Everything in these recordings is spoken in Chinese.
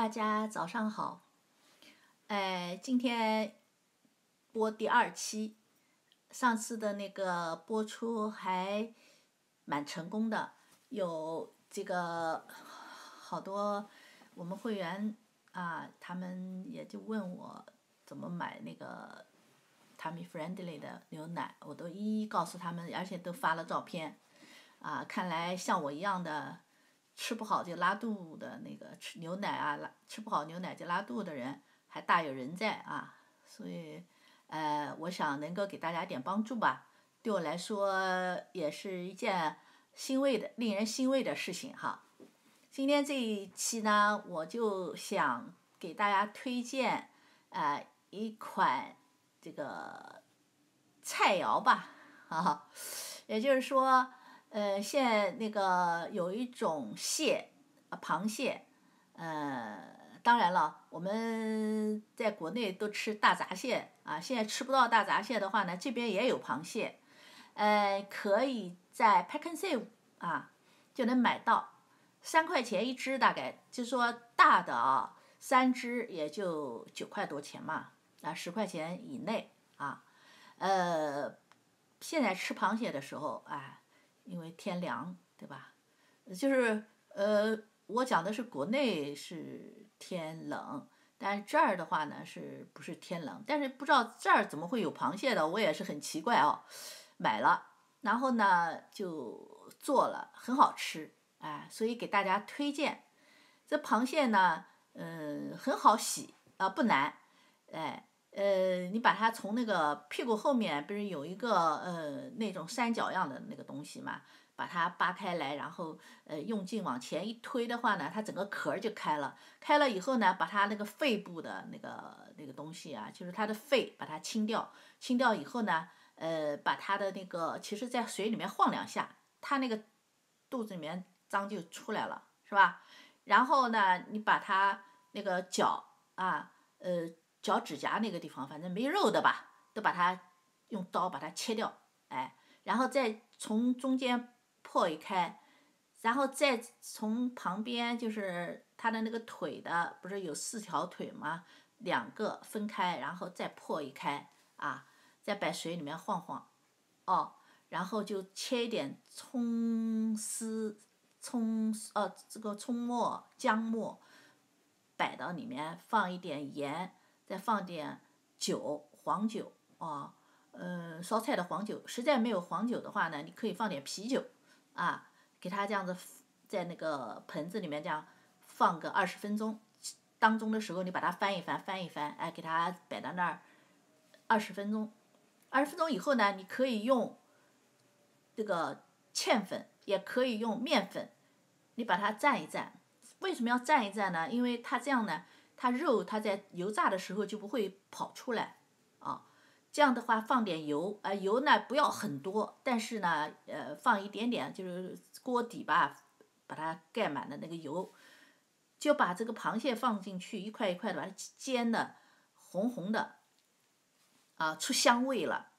大家早上好，哎，今天播第二期，上次的那个播出还蛮成功的，有这个好多我们会员啊，他们也就问我怎么买那个 t a m i f r i e n d l y 的牛奶，我都一一告诉他们，而且都发了照片，啊，看来像我一样的。吃不好就拉肚的那个吃牛奶啊，拉吃不好牛奶就拉肚的人还大有人在啊，所以，呃，我想能够给大家点帮助吧，对我来说也是一件欣慰的、令人欣慰的事情哈。今天这一期呢，我就想给大家推荐，呃，一款这个菜肴吧，啊，也就是说。呃，现那个有一种蟹，啊，螃蟹，呃，当然了，我们在国内都吃大闸蟹啊，现在吃不到大闸蟹的话呢，这边也有螃蟹，呃，可以在 p a c k n a v e 啊就能买到，三块钱一只大概，就说大的啊，三只也就九块多钱嘛，啊，十块钱以内啊，呃，现在吃螃蟹的时候，哎。因为天凉，对吧？就是呃，我讲的是国内是天冷，但是这儿的话呢，是不是天冷？但是不知道这儿怎么会有螃蟹的，我也是很奇怪哦。买了，然后呢就做了，很好吃，哎，所以给大家推荐，这螃蟹呢，嗯，很好洗啊，不难，哎。呃，你把它从那个屁股后面不是有一个呃那种三角样的那个东西嘛？把它扒开来，然后呃用劲往前一推的话呢，它整个壳就开了。开了以后呢，把它那个肺部的那个那个东西啊，就是它的肺，把它清掉。清掉以后呢，呃，把它的那个其实在水里面晃两下，它那个肚子里面脏就出来了，是吧？然后呢，你把它那个脚啊，呃。脚趾甲那个地方，反正没肉的吧，都把它用刀把它切掉，哎，然后再从中间破一开，然后再从旁边就是它的那个腿的，不是有四条腿吗？两个分开，然后再破一开啊，再摆水里面晃晃，哦，然后就切一点葱丝、葱呃这个葱末、姜末，摆到里面，放一点盐。再放点酒，黄酒啊，嗯，烧菜的黄酒。实在没有黄酒的话呢，你可以放点啤酒，啊，给它这样子，在那个盆子里面这样放个二十分钟。当中的时候，你把它翻一翻，翻一翻，哎，给它摆到那儿，二十分钟。二十分钟以后呢，你可以用这个芡粉，也可以用面粉，你把它蘸一蘸。为什么要蘸一蘸呢？因为它这样呢。它肉它在油炸的时候就不会跑出来，啊，这样的话放点油，啊油呢不要很多，但是呢，呃放一点点就是锅底吧，把它盖满的那个油，就把这个螃蟹放进去一块一块的把它煎的红红的，啊出香味了，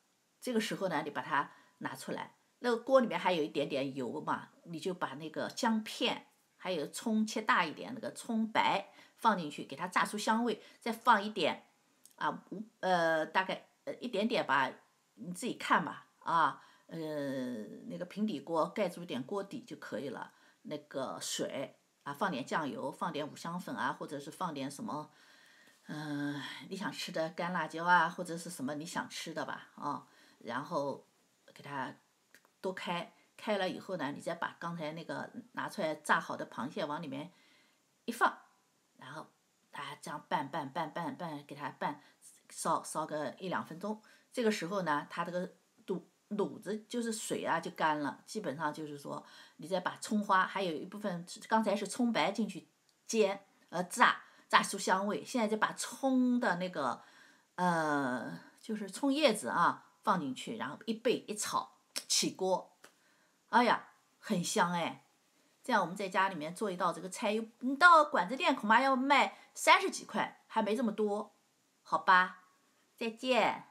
这个时候呢你把它拿出来，那个锅里面还有一点点油嘛，你就把那个姜片还有葱切大一点那个葱白。放进去给它炸出香味，再放一点，啊，五呃大概呃一点点吧，你自己看吧，啊，呃，那个平底锅盖住一点锅底就可以了，那个水啊，放点酱油，放点五香粉啊，或者是放点什么，嗯，你想吃的干辣椒啊，或者是什么你想吃的吧，啊，然后给它多开开了以后呢，你再把刚才那个拿出来炸好的螃蟹往里面一放。这样拌拌拌拌拌，给它拌烧烧个一两分钟。这个时候呢，它这个肚卤子就是水啊就干了，基本上就是说，你再把葱花，还有一部分刚才是葱白进去煎呃炸炸出香味，现在就把葱的那个呃就是葱叶子啊放进去，然后一备一炒起锅，哎呀，很香哎。这样我们在家里面做一道这个菜，你到馆子店恐怕要卖三十几块，还没这么多，好吧，再见。